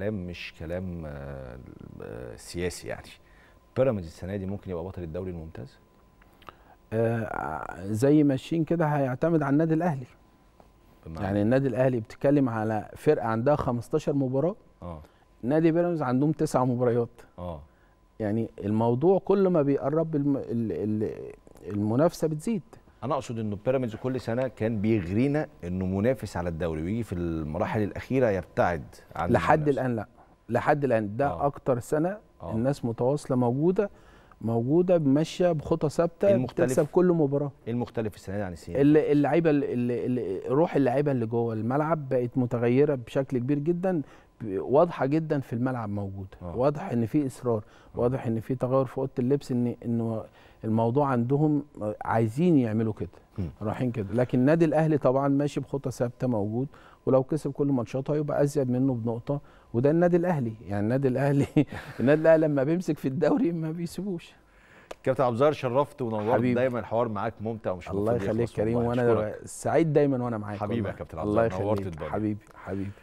كلام مش كلام آه، آه، سياسي يعني بيراميدز السنه دي ممكن يبقى بطل الدوري الممتاز آه، زي ماشيين كده هيعتمد على النادي الاهلي يعني النادي الاهلي بتتكلم على فرقه عندها 15 مباراه اه نادي بيراميدز عندهم تسع مباريات اه يعني الموضوع كل ما بيقرب الم... المنافسه بتزيد انا اقصد انه بيراميدز كل سنه كان بيغرينا انه منافس على الدوري ويجي في المراحل الاخيره يبتعد عن لحد الان لا لحد الان ده أوه. اكتر سنه أوه. الناس متواصله موجوده موجوده ماشيه بخطى ثابته بتكسب كل مباراه إيه المختلف السنه دي عن السنه اللعيبه روح اللعيبه اللي جوه الملعب بقت متغيره بشكل كبير جدا واضحه جدا في الملعب موجوده آه. واضح ان في اصرار آه. واضح ان في تغير في اوضه اللبس ان انه الموضوع عندهم عايزين يعملوا كده رايحين كده لكن النادي الاهلي طبعا ماشي بخطه ثابته موجود ولو كسب كل ماتشاته هيبقى ازيد منه بنقطه وده النادي الاهلي يعني النادي الاهلي النادي الاهلي لما بيمسك في الدوري ما بيسيبوش كابتن عبد الظاهر شرفت ونورت دايما الحوار معاك ممتع ومش الله يخليك كريم وانا سعيد دايما وانا معاك حبيبي يا كابتن عبد الله يخليك نورت حبيبي حبيبي